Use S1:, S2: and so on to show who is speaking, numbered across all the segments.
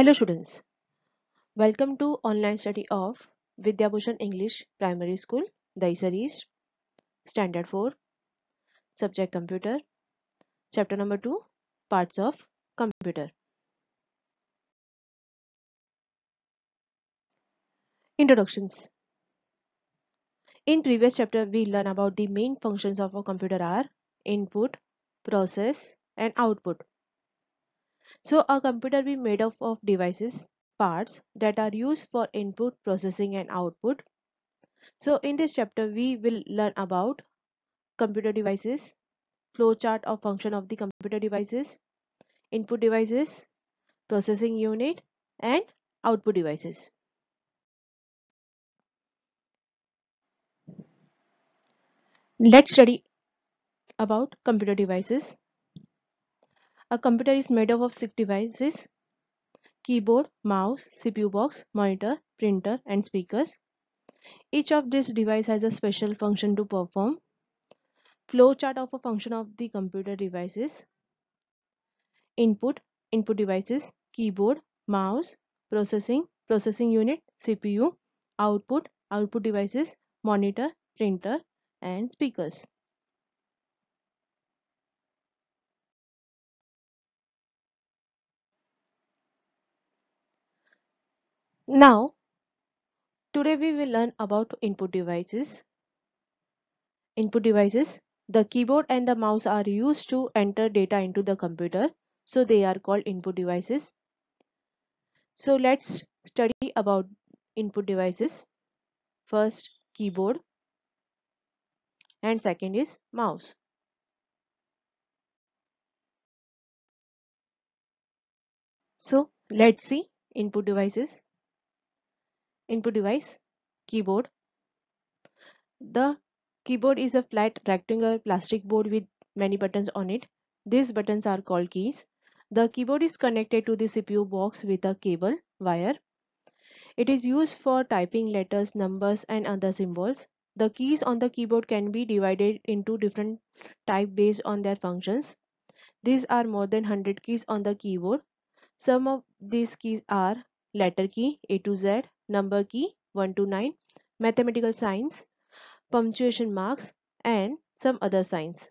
S1: Hello students. Welcome to online study of Vidyabhushan English Primary School, Daisar East, Standard 4, Subject Computer, Chapter number 2, Parts of Computer. Introductions. In previous chapter, we learn about the main functions of a computer are input, process and output. So a computer be made up of devices, parts that are used for input, processing and output. So in this chapter we will learn about computer devices, flowchart of function of the computer devices, input devices, processing unit and output devices. Let's study about computer devices. A computer is made up of six devices keyboard, mouse, CPU box, monitor, printer and speakers. Each of these devices has a special function to perform. Flowchart of a function of the computer devices. Input, input devices, keyboard, mouse, processing, processing unit, CPU, output, output devices, monitor, printer and speakers. Now, today we will learn about input devices. Input devices, the keyboard and the mouse are used to enter data into the computer. So they are called input devices. So let's study about input devices. First, keyboard and second is mouse. So let's see input devices input device keyboard the keyboard is a flat rectangular plastic board with many buttons on it these buttons are called keys the keyboard is connected to the cpu box with a cable wire it is used for typing letters numbers and other symbols the keys on the keyboard can be divided into different type based on their functions these are more than 100 keys on the keyboard some of these keys are letter key a to z number key 1 to 9, mathematical signs, punctuation marks and some other signs.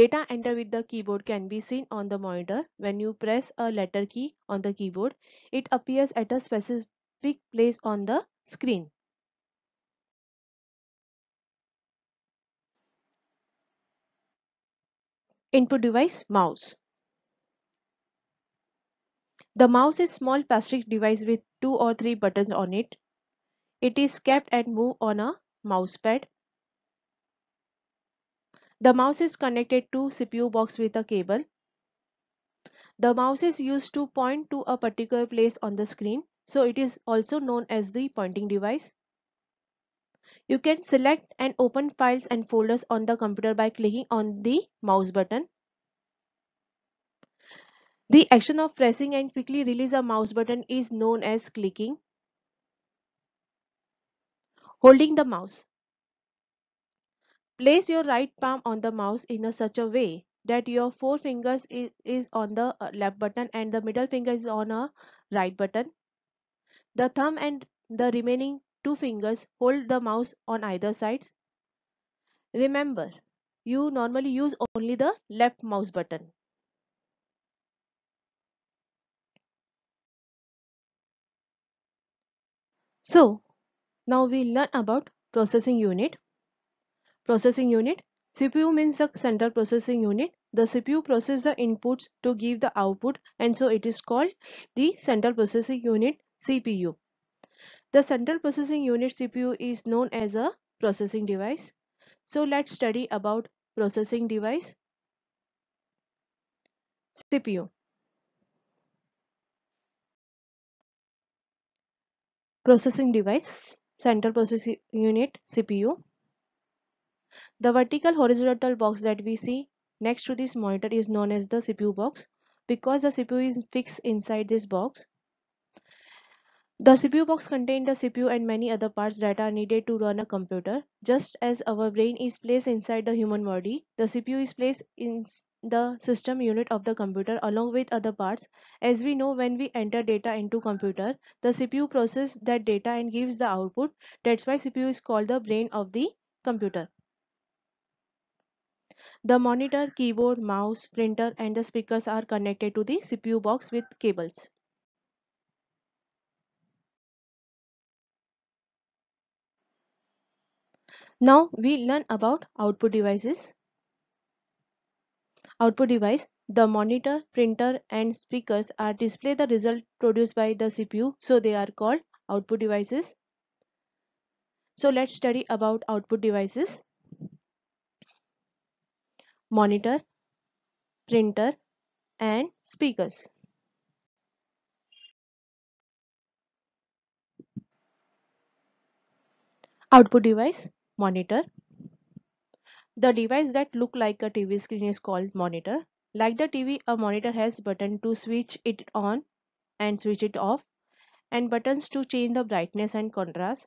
S1: Data entered with the keyboard can be seen on the monitor. When you press a letter key on the keyboard, it appears at a specific place on the screen. Input device mouse. The mouse is small plastic device with two or three buttons on it. It is kept and moved on a mouse pad. The mouse is connected to CPU box with a cable. The mouse is used to point to a particular place on the screen, so it is also known as the pointing device. You can select and open files and folders on the computer by clicking on the mouse button. The action of pressing and quickly release a mouse button is known as clicking. Holding the mouse. Place your right palm on the mouse in a such a way that your four fingers is on the uh, left button and the middle finger is on a right button. The thumb and the remaining two fingers hold the mouse on either sides. Remember, you normally use only the left mouse button. So now we learn about processing unit. Processing unit CPU means the central processing unit. The CPU process the inputs to give the output and so it is called the central processing unit CPU. The central processing unit CPU is known as a processing device. So let's study about processing device. CPU processing device central processing unit CPU the vertical horizontal box that we see next to this monitor is known as the CPU box because the CPU is fixed inside this box the CPU box contains the CPU and many other parts that are needed to run a computer. Just as our brain is placed inside the human body, the CPU is placed in the system unit of the computer along with other parts. As we know when we enter data into computer, the CPU processes that data and gives the output. That's why CPU is called the brain of the computer. The monitor, keyboard, mouse, printer and the speakers are connected to the CPU box with cables. Now we learn about output devices. Output device the monitor, printer and speakers are display the result produced by the CPU so they are called output devices. So let's study about output devices. Monitor, printer and speakers. Output device monitor. The device that look like a TV screen is called monitor. Like the TV, a monitor has button to switch it on and switch it off and buttons to change the brightness and contrast.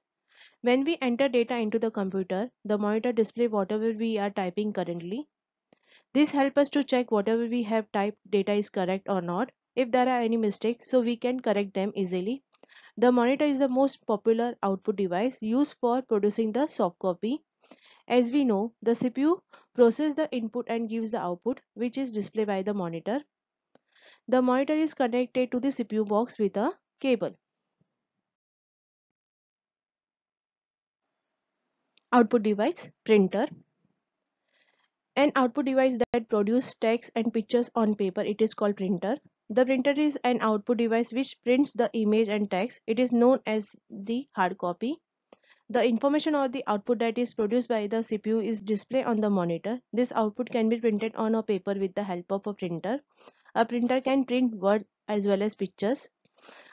S1: When we enter data into the computer, the monitor display whatever we are typing currently. This help us to check whatever we have typed data is correct or not. If there are any mistakes, so we can correct them easily. The monitor is the most popular output device used for producing the soft copy. As we know, the CPU processes the input and gives the output which is displayed by the monitor. The monitor is connected to the CPU box with a cable. Output device printer. An output device that produces text and pictures on paper it is called printer. The printer is an output device which prints the image and text. It is known as the hard copy. The information or the output that is produced by the CPU is displayed on the monitor. This output can be printed on a paper with the help of a printer. A printer can print words as well as pictures.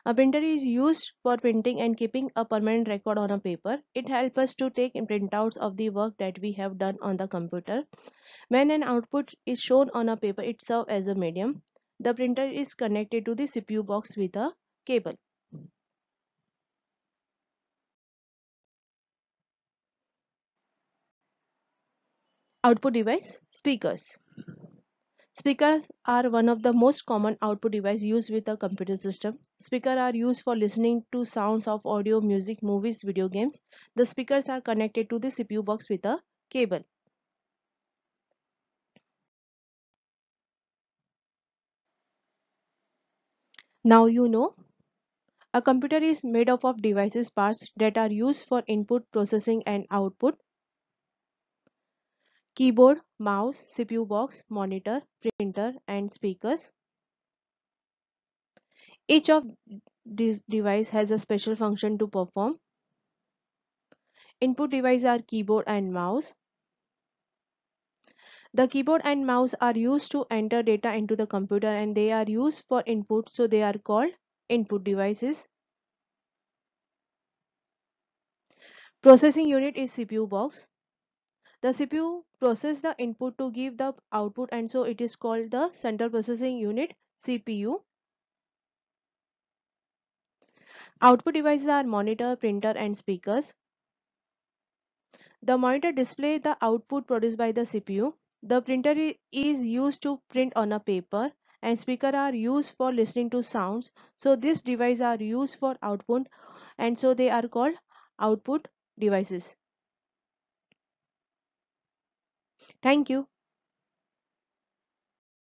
S1: A printer is used for printing and keeping a permanent record on a paper. It helps us to take printouts of the work that we have done on the computer. When an output is shown on a paper, it serves as a medium. The printer is connected to the CPU box with a cable. Output device speakers. Speakers are one of the most common output device used with a computer system. Speakers are used for listening to sounds of audio, music, movies, video games. The speakers are connected to the CPU box with a cable. Now you know. A computer is made up of devices parts that are used for input processing and output. Keyboard, mouse, CPU box, monitor, printer and speakers. Each of these device has a special function to perform. Input devices are keyboard and mouse the keyboard and mouse are used to enter data into the computer and they are used for input so they are called input devices processing unit is cpu box the cpu process the input to give the output and so it is called the central processing unit cpu output devices are monitor printer and speakers the monitor displays the output produced by the cpu the printer is used to print on a paper and speaker are used for listening to sounds. So this device are used for output and so they are called output devices. Thank you.